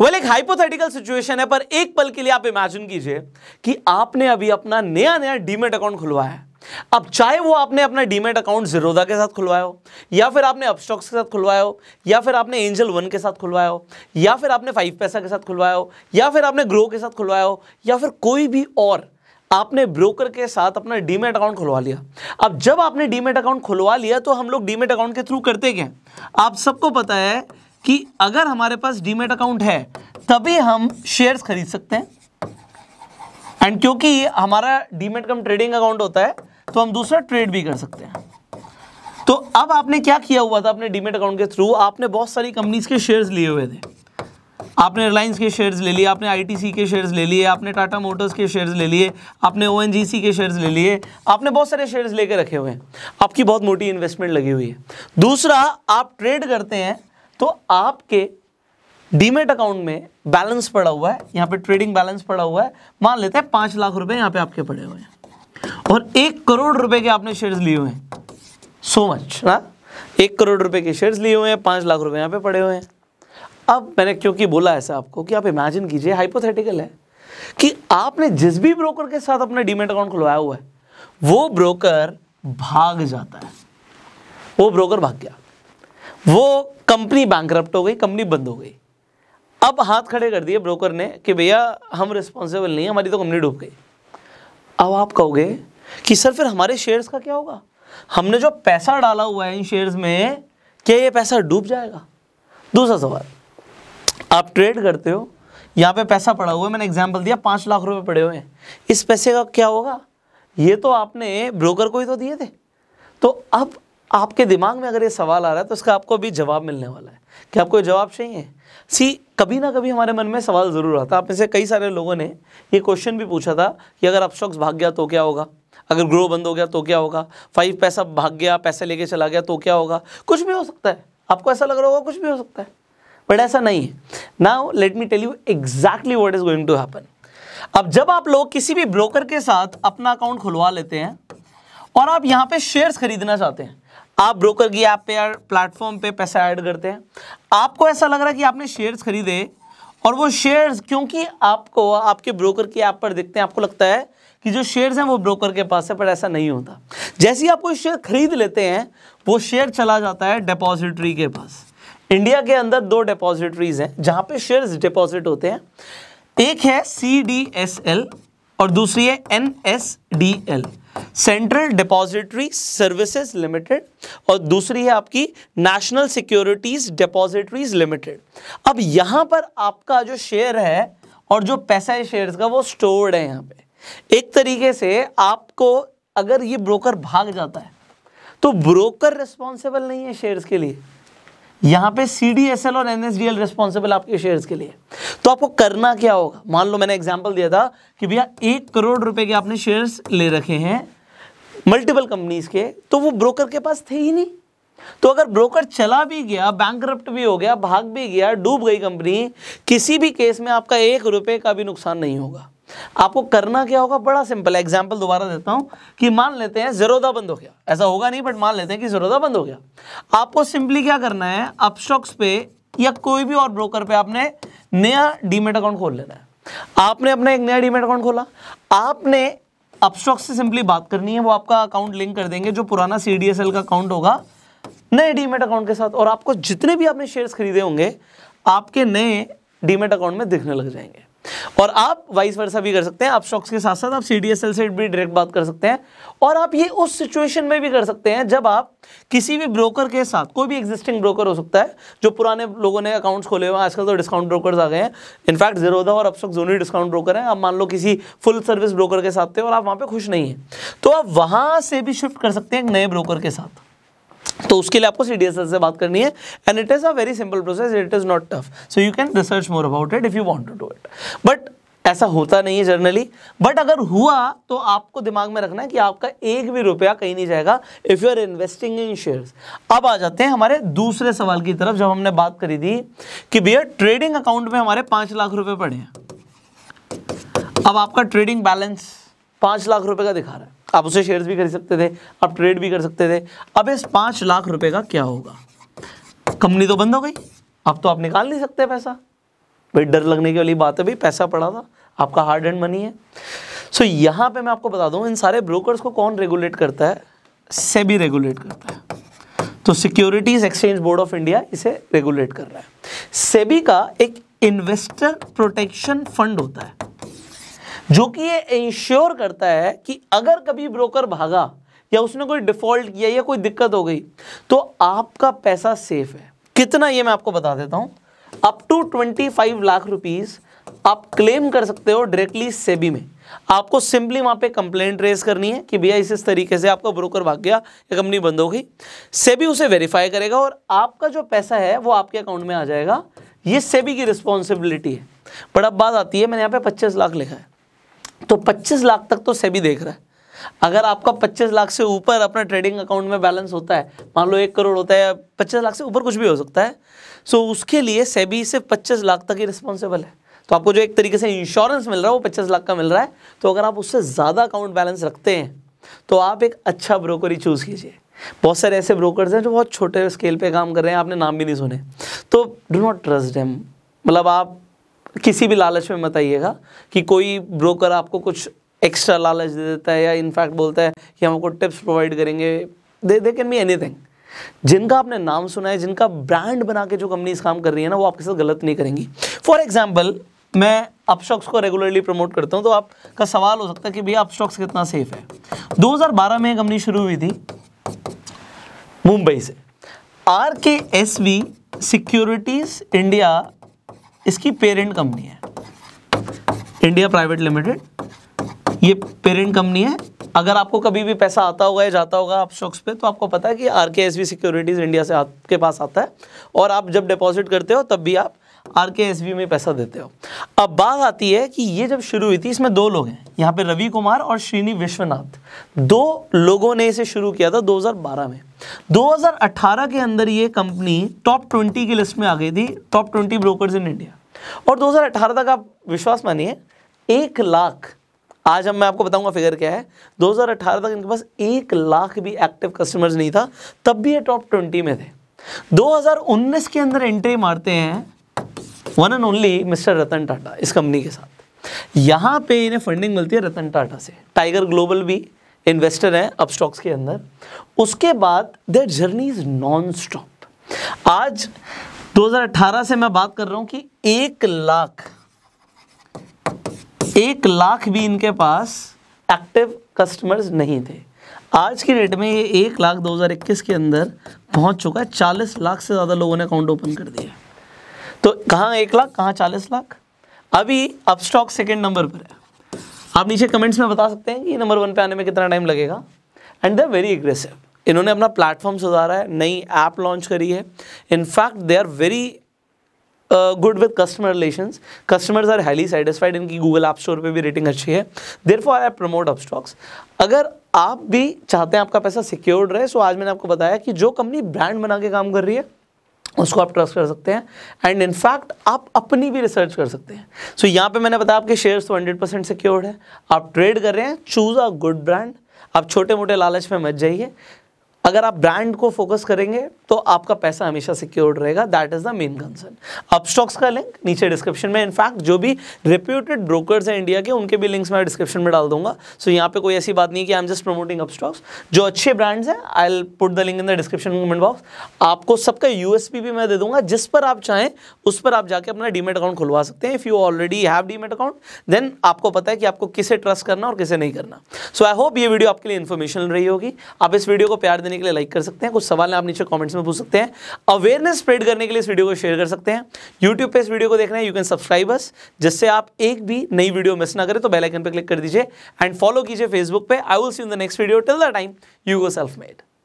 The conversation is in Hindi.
वेल एक हाइपोथेटिकल सिचुएशन है पर एक पल के लिए आप इमेजिन कीजिए कि आपने अभी अपना नया नया डीमेट अकाउंट खुलवाया है अब चाहे वो आपने अपना डीमेट अकाउंट जीरोदा के साथ खुलवाया हो या फिर आपने अपस्टॉक्स के साथ खुलवाया हो या फिर आपने एंजल वन के साथ खुलवाया हो या फिर आपने फाइव पैसा के साथ खुलवाया हो या फिर आपने ग्रो के साथ खुलवाया हो या फिर कोई भी और आपने ब्रोकर के साथ अपना डीमेट अकाउंट खुलवा लिया अब जब आपने डीमेट अकाउंट खुलवा लिया तो हम लोग डीमेट अकाउंट के थ्रू करते क्या आप सबको पता है कि अगर हमारे पास डीमेट अकाउंट है तभी हम शेयर्स खरीद सकते हैं एंड क्योंकि हमारा डीमेट कम ट्रेडिंग अकाउंट होता है तो हम दूसरा ट्रेड भी कर सकते हैं तो अब आपने क्या किया हुआ था अपने डीमेट अकाउंट के थ्रू आपने बहुत सारी कंपनीज के शेयर्स लिए हुए थे आपने रिलायंस के शेयर्स ले लिए आपने आईटीसी के शेयर्स ले लिए आपने टाटा मोटर्स के शेयर्स ले लिए आपने ओएनजीसी के शेयर्स ले लिए आपने बहुत सारे शेयर्स लेके रखे हुए हैं आपकी बहुत मोटी इन्वेस्टमेंट लगी हुई है दूसरा आप ट्रेड करते हैं तो आपके डीमेट अकाउंट में बैलेंस पड़ा हुआ है यहां पे ट्रेडिंग बैलेंस पड़ा हुआ है मान लेते हैं पांच लाख रुपए यहां पे आपके पड़े हुए हैं और एक करोड़ रुपए के आपने शेयर्स लिए हुए हैं सो मच ना एक करोड़ रुपए के शेयर्स लिए हुए हैं पांच लाख रुपए यहां पे पड़े हुए हैं अब मैंने क्योंकि बोला ऐसा आपको कि आप इमेजिन कीजिए हाइपोथेटिकल है कि आपने जिस भी ब्रोकर के साथ अपना डीमेट अकाउंट खुलवाया हुआ है वो ब्रोकर भाग जाता है वो ब्रोकर भाग गया वो कंपनी बैंक हो गई कंपनी बंद हो गई अब हाथ खड़े कर दिए ब्रोकर ने कि भैया हम रिस्पॉन्सिबल नहीं हमारी तो कंपनी डूब गई अब आप कहोगे कि सर फिर हमारे शेयर्स का क्या होगा हमने जो पैसा डाला हुआ है इन शेयर्स में क्या ये पैसा डूब जाएगा दूसरा सवाल आप ट्रेड करते हो यहाँ पे पैसा पड़ा हुआ है मैंने एग्जाम्पल दिया पाँच लाख रुपए पड़े हुए हैं इस पैसे का क्या होगा ये तो आपने ब्रोकर को ही तो दिए थे तो अब आपके दिमाग में अगर ये सवाल आ रहा है तो उसका आपको अभी जवाब मिलने वाला है कि आपको जवाब चाहिए सी कभी ना कभी हमारे मन में सवाल ज़रूर आता आप में से कई सारे लोगों ने ये क्वेश्चन भी पूछा था कि अगर आप शख्स भाग गया तो क्या होगा अगर ग्रो बंद हो गया तो क्या होगा फाइव पैसा भाग गया पैसे लेके चला गया तो क्या होगा कुछ भी हो सकता है आपको ऐसा लग रहा होगा कुछ भी हो सकता है बट ऐसा नहीं है now let me tell you exactly what is going to happen अब जब आप लोग किसी भी ब्रोकर के साथ अपना अकाउंट खुलवा लेते हैं और आप यहाँ पे शेयर्स खरीदना चाहते हैं आप ब्रोकर की ऐप पे या प्लेटफॉर्म पे पैसा ऐड करते हैं आपको ऐसा लग रहा है कि आपने शेयर्स खरीदे और वो शेयर्स क्योंकि आपको आपके ब्रोकर की ऐप पर देखते हैं आपको लगता है कि जो शेयर्स हैं वो ब्रोकर के पास है पर ऐसा नहीं होता जैसे ही आप कोई शेयर खरीद लेते हैं वो शेयर चला जाता है डिपॉजिटरी के पास इंडिया के अंदर दो डिपॉजिटरीज हैं जहाँ पे शेयर्स डिपॉजिट होते हैं एक है सी डी एस एल और दूसरी है N S D L central depository services limited और दूसरी है आपकी नेशनल सिक्योरिटीज डिपॉजिटरीज लिमिटेड अब यहां पर आपका जो शेयर है और जो पैसा है शेयर्स का वो स्टोर्ड है यहां पे एक तरीके से आपको अगर ये ब्रोकर भाग जाता है तो ब्रोकर रिस्पॉन्सिबल नहीं है शेयर्स के लिए यहां पे सी डी एस एल और N S D L responsible आपके शेयर्स के लिए तो आपको करना क्या होगा मान लो मैंने एग्जाम्पल दिया था कि भैया एक करोड़ रुपए के आपने शेयर्स ले रखे हैं मल्टीपल कंपनीज के तो वो ब्रोकर के पास थे ही नहीं तो अगर ब्रोकर चला भी गया बैंक भी हो गया भाग भी गया डूब गई कंपनी किसी भी केस में आपका एक रुपए का भी नुकसान नहीं होगा आपको करना क्या होगा बड़ा सिंपल एग्जाम्पल दोबारा देता हूं कि मान लेते हैं जरोदा बंद हो गया ऐसा होगा नहीं बट मान लेते हैं कि जरोदा बंद हो गया आपको सिंपली क्या करना है अपस्टॉक्स पे या कोई भी और ब्रोकर पे आपने नया डीमेट अकाउंट खोल लेना है आपने अपना एक नया डीमेट अकाउंट खोला आपने अपस्टॉक से सिंपली बात करनी है वो आपका अकाउंट लिंक कर देंगे जो पुराना सी का अकाउंट होगा नए डीमेट अकाउंट के साथ और आपको जितने भी आपने शेयर्स खरीदे होंगे आपके नए डीमेट अकाउंट में दिखने लग जाएंगे और आप वाइस वर्सा भी कर सकते हैं आप स्टॉक्स के साथ साथ आप सी से भी डायरेक्ट बात कर सकते हैं और आप ये उस सिचुएशन में भी कर सकते हैं जब आप किसी भी ब्रोकर के साथ कोई भी एग्जिस्टिंग ब्रोकर हो सकता है जो पुराने लोगों ने अकाउंट्स खोले हुए हैं आजकल तो डिस्काउंट ब्रोकर्स आ गए हैं इनफैक्ट जीरो और अब दोनों डिस्काउंट ब्रोकर हैं आप मान लो किसी फुल सर्विस ब्रोकर के साथ थे और आप वहाँ पर खुश नहीं है तो आप वहां से भी शिफ्ट कर सकते हैं एक नए ब्रोकर के साथ तो उसके लिए आपको सी से बात करनी है and it is a very simple process it is not tough so you can research more about it if you want to do it but ऐसा होता नहीं है जर्नली बट अगर हुआ तो आपको दिमाग में रखना है कि आपका एक भी रुपया कहीं नहीं जाएगा if you are investing in shares अब आ जाते हैं हमारे दूसरे सवाल की तरफ जब हमने बात करी थी कि भैया ट्रेडिंग अकाउंट में हमारे पांच लाख रुपए पड़े हैं अब आपका ट्रेडिंग बैलेंस पांच लाख रुपए का दिखा रहा है आप उसे शेयर्स भी खरीद सकते थे आप ट्रेड भी कर सकते थे अब इस पांच लाख रुपए का क्या होगा कंपनी तो बंद हो गई अब तो आप निकाल नहीं सकते पैसा भाई डर लगने की वाली बात है भाई पैसा पड़ा था आपका हार्ड एंड मनी है सो so, यहाँ पे मैं आपको बता दूँ इन सारे ब्रोकर्स को कौन रेगुलेट करता है सेबी रेगुलेट करता है तो securities exchange board of India इसे रेगुलेट कर रहा है सेबी का एक इन्वेस्टर प्रोटेक्शन फंड होता है जो कि ये इंश्योर करता है कि अगर कभी ब्रोकर भागा या उसने कोई डिफॉल्ट किया या कोई दिक्कत हो गई तो आपका पैसा सेफ है कितना ये मैं आपको बता देता हूँ up to twenty five lakh rupees आप क्लेम कर सकते हो डायरेक्टली सेबी में आपको सिंपली वहाँ पे कंप्लेंट रेज करनी है कि भैया इस इस तरीके से आपका ब्रोकर भाग गया या कंपनी बंद हो गई सेबी उसे वेरीफाई करेगा और आपका जो पैसा है वो आपके अकाउंट में आ जाएगा ये सेबी की रिस्पॉन्सिबिलिटी है बट अब बात आती है मैंने यहाँ पे पच्चीस लाख लिखा है तो 25 लाख तक तो सेबी देख रहा है अगर आपका 25 लाख से ऊपर अपने ट्रेडिंग अकाउंट में बैलेंस होता है मान लो एक करोड़ होता है या पच्चीस लाख से ऊपर कुछ भी हो सकता है सो उसके लिए सेबी से पच्चीस लाख तक ही रिस्पॉन्सिबल है तो आपको जो एक तरीके से इंश्योरेंस मिल रहा है वो पच्चीस लाख का मिल रहा है तो अगर आप उससे ज़्यादा अकाउंट बैलेंस रखते हैं तो आप एक अच्छा ब्रोकर ही चूज़ कीजिए बहुत सारे ऐसे ब्रोकर्स हैं जो बहुत छोटे स्केल पे काम कर रहे हैं आपने नाम भी नहीं सुने तो डो नॉट ट्रस्ट डेम मतलब आप किसी भी लालच में मत आइएगा कि कोई ब्रोकर आपको कुछ एक्स्ट्रा लालच दे देता है या इनफैक्ट बोलता है कि हम आपको टिप्स प्रोवाइड करेंगे they they can be anything जिनका आपने नाम सुना है जिनका ब्रांड बना के जो कंपनीज काम कर रही है ना वो आपके साथ गलत नहीं करेंगी फॉर एग्जाम्पल मैं अपस्टॉक्स को रेगुलरली प्रमोट करता हूँ तो आपका सवाल हो सकता है कि भैया अपस्टॉक्स कितना सेफ है 2012 में कंपनी शुरू हुई थी मुंबई से R K S V securities India इसकी पेरेंट कंपनी है इंडिया प्राइवेट लिमिटेड ये पेरेंट कंपनी है अगर आपको कभी भी पैसा आता होगा या जाता होगा आप स्टॉक्स पे तो आपको पता है कि are K S B securities India से आपके पास आता है और आप जब डिपॉजिट करते हो तब भी आप आर के एस बी में पैसा देते हो अब बात आती है कि ये जब शुरू हुई थी इसमें दो लोग हैं यहाँ पे रवि कुमार और श्रीनी विश्वनाथ दो लोगों ने इसे शुरू किया था दो में 2018 के अंदर ये कंपनी टॉप 20 की लिस्ट में आ गई थी टॉप 20 ब्रोकर्स इन इंडिया और 2018 तक आप विश्वास मानिए एक लाख आज हम मैं आपको बताऊंगा फिगर क्या है 2018 तक इनके पास एक लाख भी एक्टिव कस्टमर्स नहीं था तब भी ये टॉप ट्वेंटी में थे 2019 के अंदर एंट्री मारते हैं one and only mister Ratan Tata इस कंपनी के साथ यहाँ पे इन्हें फंडिंग मिलती है रतन टाटा से टाइगर ग्लोबल भी इन्वेस्टर है अब स्टॉक्स के अंदर उसके बाद their journey is non stop आज 2018 से मैं बात कर रहा हूं कि एक लाख एक लाख भी इनके पास एक्टिव कस्टमर्स नहीं थे आज की डेट में ये एक लाख 2021 के अंदर पहुंच चुका है चालीस लाख से ज़्यादा लोगों ने अकाउंट ओपन कर दिया तो कहाँ एक लाख कहाँ चालीस लाख अभी अपस्टॉक सेकेंड नंबर पर है आप नीचे कमेंट्स में बता सकते हैं कि नंबर वन पे आने में कितना टाइम लगेगा एंड द वेरी एग्रेसिव इन्होंने अपना प्लेटफॉर्म सुधारा है नई ऐप लॉन्च करी है in fact they are very good with customer relation customers are highly satisfied इनकी गूगल ऐप स्टोर पे भी रेटिंग अच्छी है therefore I promote Upstox अगर आप भी चाहते हैं आपका पैसा सिक्योर्ड रहे सो आज मैंने आपको बताया कि जो कंपनी ब्रांड बना के काम कर रही है उसको आप ट्रस्ट कर सकते हैं एंड इनफैक्ट आप अपनी भी रिसर्च कर सकते हैं सो so, यहाँ पे मैंने बताया आपके शेयर्स तो हंड्रेड परसेंट सिक्योर्ड है आप ट्रेड कर रहे हैं चूज़ अ गुड ब्रांड आप छोटे मोटे लालच में मत जाइए अगर आप ब्रांड को फोकस करेंगे तो आपका पैसा हमेशा सिक्योर्ड रहेगा that is the main concern अब स्टॉक्स का लिंक नीचे डिस्क्रिप्शन में इनफैक्ट जो भी रिप्यूटेड ब्रोकर्स हैं इंडिया के उनके भी लिंक्स मैं डिस्क्रिप्शन में डाल दूंगा सो so, यहाँ पे कोई ऐसी बात नहीं कि I am just promoting Upstox जो अच्छे ब्रांड्स हैं I put the link in the description comment box आपको सबका यूएसपी भी मैं दे दूंगा जिस पर आप चाहें उस पर आप जाके अपना डीमेट अकाउंट खुलवा सकते हैं if you already have demat account then आपको पता है कि आपको किसे ट्रस्ट करना और किसे नहीं करना सो आई होप ये वीडियो आपके लिए इन्फॉर्मेशन रही होगी आप इस वीडियो को प्यार देने के लिए लाइक कर सकते हैं कुछ सवाल आप नीचे कमेंट्स में पूछ सकते हैं अवेयरनेस स्प्रेड करने के लिए इस वीडियो को शेयर कर सकते हैं यूट्यूब पे इस वीडियो को देख रहे हैं यू कैन सब्सक्राइब अस जिससे आप एक भी नई वीडियो मिस ना करें तो बेलाइकन पर क्लिक कर दीजिए एंड फॉलो कीजिए फेसबुक पर I will see in the next video till the time you go self made